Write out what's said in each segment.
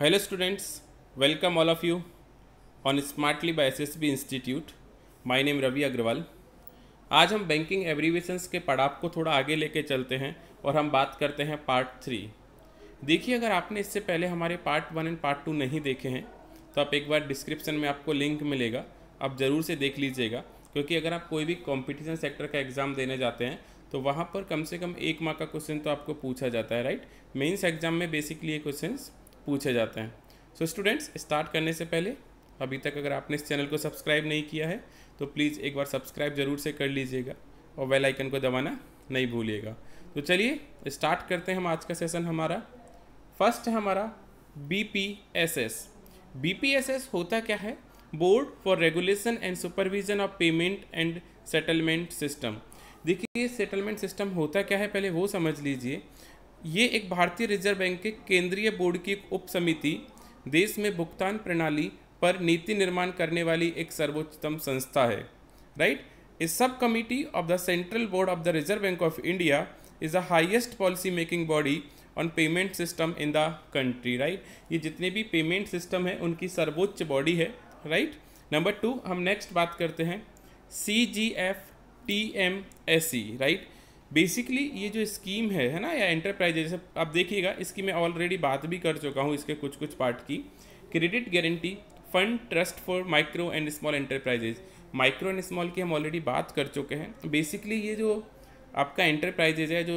Hello students welcome all of you on smartly by SSB institute my name Ravi Agarwal आज हम banking abbreviations के पड़ाव को थोड़ा आगे लेके चलते हैं और हम बात करते हैं पार्ट थ्री देखिए अगर आपने इससे पहले हमारे part one and part two नहीं देखे हैं तो आप एक बार डिस्क्रिप्शन में आपको लिंक मिलेगा आप ज़रूर से देख लीजिएगा क्योंकि अगर आप कोई भी कॉम्पिटिशन सेक्टर का एग्ज़ाम देने जाते हैं तो वहाँ पर कम से कम एक माह का क्वेश्चन तो आपको पूछा जाता है राइट मेन्स एग्ज़ाम में बेसिकली ये क्वेश्चन पूछे जाते हैं सो स्टूडेंट्स स्टार्ट करने से पहले अभी तक अगर आपने इस चैनल को सब्सक्राइब नहीं किया है तो प्लीज़ एक बार सब्सक्राइब ज़रूर से कर लीजिएगा और बेल आइकन को दबाना नहीं भूलिएगा तो चलिए स्टार्ट करते हैं हम आज का सेशन हमारा फर्स्ट है हमारा B P S S B P S S होता क्या है board for regulation and supervision of payment and settlement system देखिए सेटलमेंट सिस्टम होता क्या है पहले वो समझ लीजिए ये एक भारतीय रिजर्व बैंक के केंद्रीय बोर्ड की एक उप समिति देश में भुगतान प्रणाली पर नीति निर्माण करने वाली एक सर्वोच्चतम संस्था है right a sub committee of the central board of the reserve bank of India is the highest policy making body on payment system in the country right ये जितने भी पेमेंट सिस्टम है उनकी सर्वोच्च बॉडी है राइट नंबर टू हम next बात करते हैं C G F T M S E right basically ये जो स्कीम है है ना या एंटरप्राइज जैसे आप देखिएगा इसकी मैं ऑलरेडी बात भी कर चुका हूँ इसके कुछ कुछ पार्ट की credit guarantee fund trust for micro and small enterprises micro and small की हम ऑलरेडी बात कर चुके हैं बेसिकली ये जो आपका एंटरप्राइजेज है जो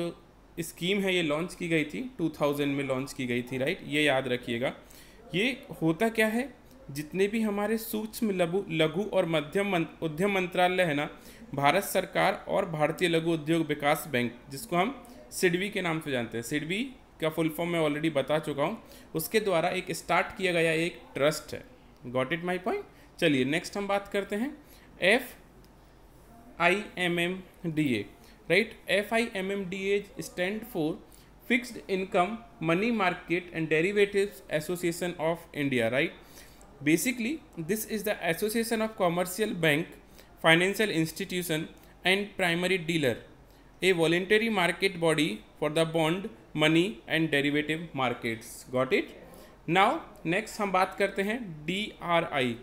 स्कीम है ये लॉन्च की गई थी 2000 में लॉन्च की गई थी राइट ये याद रखिएगा ये होता क्या है जितने भी हमारे सूक्ष्म लघु लघु और मध्यम उद्यम मंत्रालय है ना भारत सरकार और भारतीय लघु उद्योग विकास बैंक जिसको हम सिडवी के नाम से जानते हैं सिडवी का फुल फॉर्म मैं ऑलरेडी बता चुका हूँ उसके द्वारा एक स्टार्ट किया गया एक ट्रस्ट है गॉट इट माई पॉइंट चलिए नेक्स्ट हम बात करते हैं F I M M D A right F I M M D A stand for fixed income money market and derivatives association of India right basically this is the association of commercial bank financial institution and primary dealer, a voluntary market body for the bond, money and derivative markets. Got it? Now next हम बात करते हैं D R I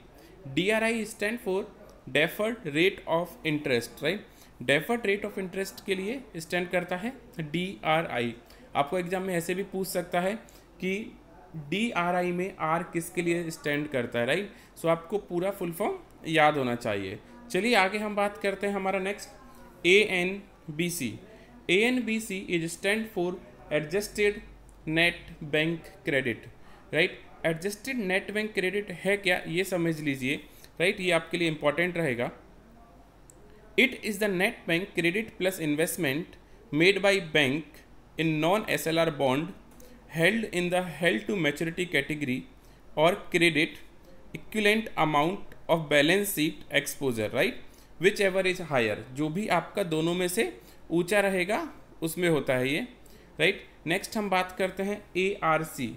D R I stand for deferred rate of interest right deferred rate of interest के लिए stand करता है D R आई आपको exam में ऐसे भी पूछ सकता है कि डी आर आई में आर किसके लिए स्टैंड करता है राइट सो so, आपको पूरा फुल फॉर्म याद होना चाहिए चलिए आगे हम बात करते हैं हमारा next A N B C A N B C is stand for adjusted net bank credit right adjusted net bank credit है क्या ये समझ लीजिए राइट ये आपके लिए इंपॉर्टेंट रहेगा it is the net bank credit plus investment made by bank in non S L R bond held in the held to maturity category और credit equivalent amount of balance sheet exposure right whichever is higher जो भी आपका दोनों में से ऊंचा रहेगा उसमें होता है ये राइट नेक्स्ट हम बात करते हैं A R C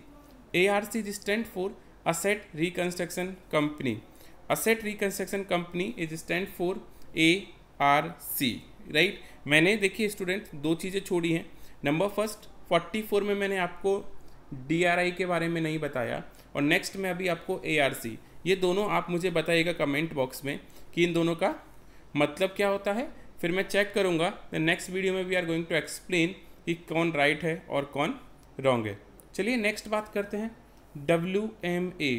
A R C is stand for asset reconstruction company asset reconstruction company is stand for A R C right मैंने देखिए स्टूडेंट दो चीज़ें छोड़ी हैं नंबर फर्स्ट 44 में मैंने आपको डी आर आई के बारे में नहीं बताया और नेक्स्ट में अभी आपको ए आर सी ये दोनों आप मुझे बताइएगा कमेंट बॉक्स में कि इन दोनों का मतलब क्या होता है फिर मैं चेक करूँगा द नेक्स्ट वीडियो में we are going to explain कि कौन राइट है और कौन रॉन्ग है चलिए नेक्स्ट बात करते हैं W M A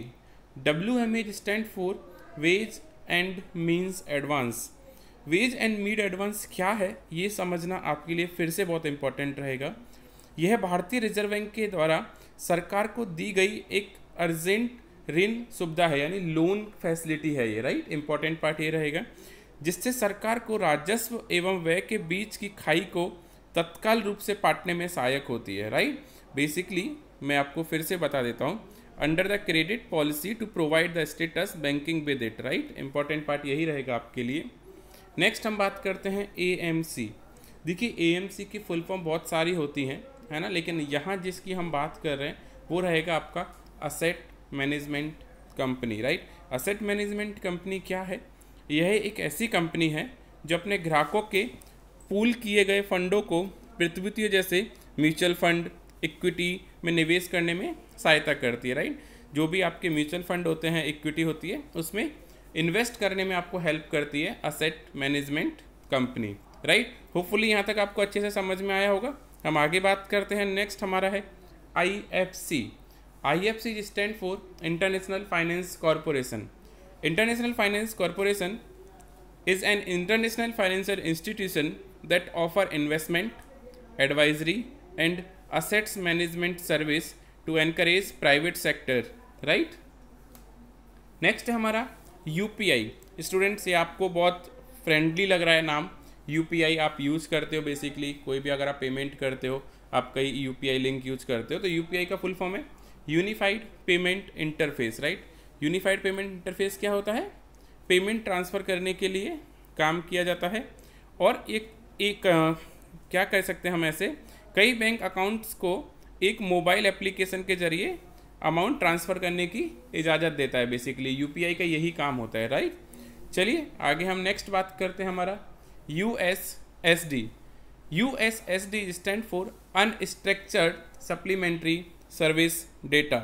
W M A stand for ways and means advance ways and means advance क्या है ये समझना आपके लिए फिर से बहुत इम्पोर्टेंट रहेगा यह भारतीय रिजर्व बैंक के द्वारा सरकार को दी गई एक अर्जेंट ऋण सुविधा है यानी लोन फैसिलिटी है ये राइट इंपॉर्टेंट पार्ट ये रहेगा जिससे सरकार को राजस्व एवं व्यय के बीच की खाई को तत्काल रूप से पाटने में सहायक होती है राइट बेसिकली मैं आपको फिर से बता देता हूँ under the credit policy to provide the status banking with it right important part यही रहेगा आपके लिए नेक्स्ट हम बात करते हैं ए देखिए ए की फुल फॉर्म बहुत सारी होती हैं है ना लेकिन यहाँ जिसकी हम बात कर रहे हैं वो रहेगा आपका asset management company right asset management company क्या है यह एक ऐसी कंपनी है जो अपने ग्राहकों के पूल किए गए फंडों को प्रतिभूतियों जैसे म्यूचुअल फंड इक्विटी में निवेश करने में सहायता करती है राइट जो भी आपके म्यूचुअल फंड होते हैं इक्विटी होती है उसमें इन्वेस्ट करने में आपको हेल्प करती है asset management company right hopefully यहाँ तक आपको अच्छे से समझ में आया होगा हम आगे बात करते हैं नेक्स्ट हमारा है I F C I F C stand for international finance corporation international finance corporation is an international financial institution that offer investment advisory and assets management service to encourage private sector right next हमारा U P I students ये आपको बहुत friendly लग रहा है नाम you P आई आप use करते हो बेसिकली कोई भी अगर आप पेमेंट करते हो आप कई U P I link use करते हो तो यू पी आई का फुल फॉर्म है unified payment interface right unified payment interface क्या होता है पेमेंट ट्रांसफ़र करने के लिए काम किया जाता है और एक एक आ, क्या कह सकते हैं हम ऐसे कई बैंक अकाउंट्स को एक मोबाइल एप्लीकेशन के जरिए अमाउंट ट्रांसफ़र करने की इजाज़त देता है बेसिकली यूपीआई का यही काम होता है राइट चलिए आगे हम नेक्स्ट बात करते हैं हमारा U S S D U S S D stand for unstructured supplementary service data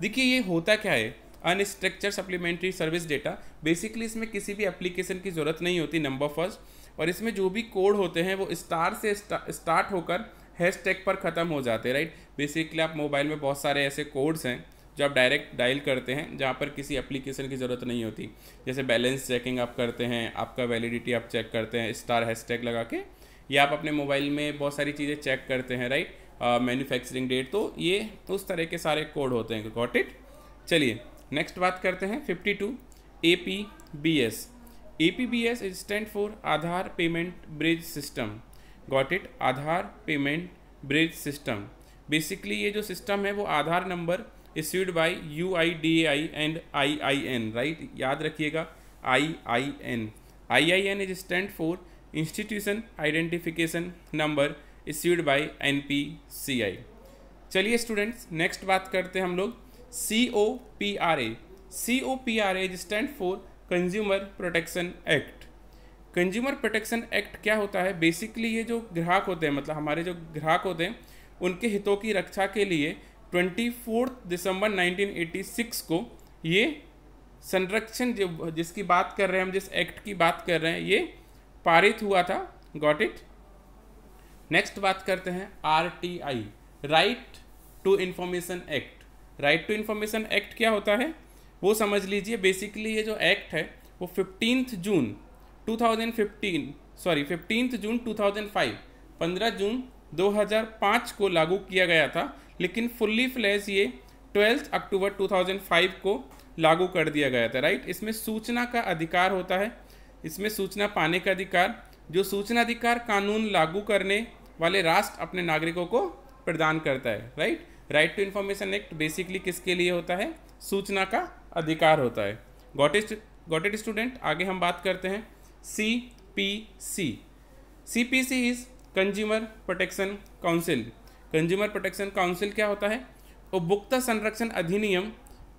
देखिए ये होता क्या है unstructured supplementary service data basically इसमें किसी भी एप्लीकेशन की ज़रूरत नहीं होती नंबर फर्स्ट और इसमें जो भी कोड होते हैं वो स्टार से स्टार्ट होकर हैश टैग पर ख़त्म हो जाते हैं राइट बेसिकली आप मोबाइल में बहुत सारे ऐसे कोड्स हैं जो आप डायरेक्ट डायल करते हैं जहाँ पर किसी एप्लीकेशन की ज़रूरत नहीं होती जैसे बैलेंस चेकिंग आप करते हैं आपका वैलिडिटी आप चेक करते हैं स्टार हैशटैग लगा के या आप अपने मोबाइल में बहुत सारी चीज़ें चेक करते हैं राइट मैन्युफैक्चरिंग uh, डेट तो ये उस तरह के सारे कोड होते हैं गॉट इट चलिए नेक्स्ट बात करते हैं fifty two A P B S A P B S is stand for Aadhaar payment bridge system got it Aadhaar payment bridge system basically ये जो सिस्टम है वो Aadhaar number issued by U I D I and I I N right याद रखिएगा I I N I I N is stand for institution identification number issued by N P C I चलिए students next बात करते हैं हम लोग C O P R A C O P R A stand for consumer protection act consumer protection act क्या होता है basically ये जो ग्राहक होते हैं मतलब हमारे जो ग्राहक होते हैं उनके हितों की रक्षा के लिए twenty fourth December nineteen eighty six को ये संरक्षण जो जिसकी बात कर रहे हैं हम जिस एक्ट की बात कर रहे हैं ये पारित हुआ था गॉट इट नेक्स्ट बात करते हैं R T I right to information act right to information act क्या होता है वो समझ लीजिए बेसिकली ये जो एक्ट है वो fifteen June 2015 sorry fifteen June 2005 15 June 2005 को लागू किया गया था लेकिन फुल्ली फ्लैश ये ट्वेल्थ अक्टूबर 2005 को लागू कर दिया गया था राइट इसमें सूचना का अधिकार होता है इसमें सूचना पाने का अधिकार जो सूचना अधिकार कानून लागू करने वाले राष्ट्र अपने नागरिकों को प्रदान करता है right right to information act basically किसके लिए होता है सूचना का अधिकार होता है गॉट गॉटेड स्टूडेंट आगे हम बात करते हैं C P C C P C is consumer protection council consumer protection council क्या होता है उपभोक्ता संरक्षण अधिनियम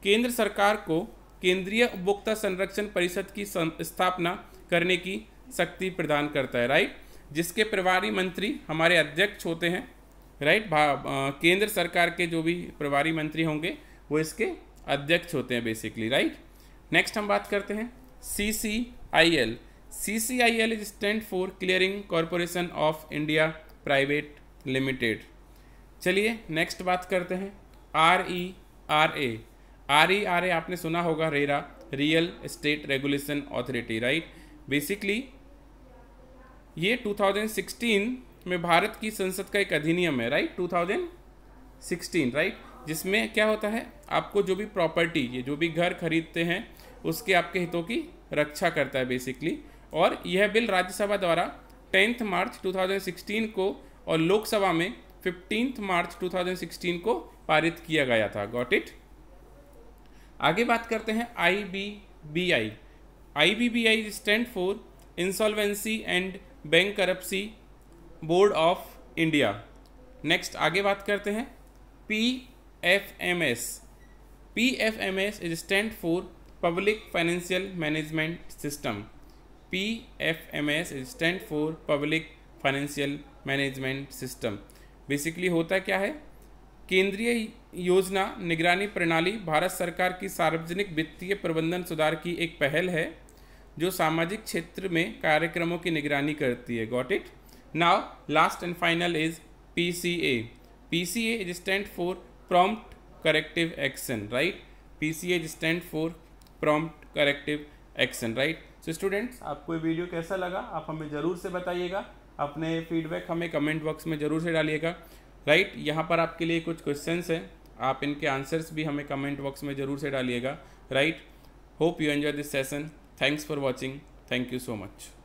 केंद्र सरकार को केंद्रीय उपभोक्ता संरक्षण परिषद की स्थापना करने की शक्ति प्रदान करता है राइट right? जिसके प्रभारी मंत्री हमारे अध्यक्ष होते हैं राइट केंद्र सरकार के जो भी प्रभारी मंत्री होंगे वो इसके अध्यक्ष होते हैं बेसिकली राइट नेक्स्ट हम बात करते हैं C C I L C C I L is stand for clearing corporation of India private limited चलिए नेक्स्ट बात करते हैं R E R A R E R A आपने सुना होगा RERA real estate regulation authority right basically ये 2016 में भारत की संसद का एक अधिनियम है राइट 2016 राइट जिसमें क्या होता है आपको जो भी प्रॉपर्टी ये जो भी घर खरीदते हैं उसके आपके हितों की रक्षा करता है बेसिकली और यह बिल राज्यसभा द्वारा टेंथ मार्च 2016 को और लोकसभा में फिफ्टींथ मार्च 2016 को पारित किया गया था गॉट इट आगे बात करते हैं I B B I I B B I stand for insolvency and bankruptcy board of India next आगे बात करते हैं P F M S P F M S is stand for public financial management system P F M S is stand for public financial management system basically होता क्या है केंद्रीय योजना निगरानी प्रणाली भारत सरकार की सार्वजनिक वित्तीय प्रबंधन सुधार की एक पहल है जो सामाजिक क्षेत्र में कार्यक्रमों की निगरानी करती है got it now last and final is P C A P C A stand for prompt corrective action right P C A stand for prompt corrective action right so students आपको ये वीडियो कैसा लगा आप हमें ज़रूर से बताइएगा अपने फीडबैक हमें कमेंट बॉक्स में ज़रूर से डालिएगा राइट right? यहाँ पर आपके लिए कुछ क्वेश्चंस हैं आप इनके आंसर्स भी हमें कमेंट बॉक्स में ज़रूर से डालिएगा right hope you enjoy this session Thanks for watching. Thank you so much.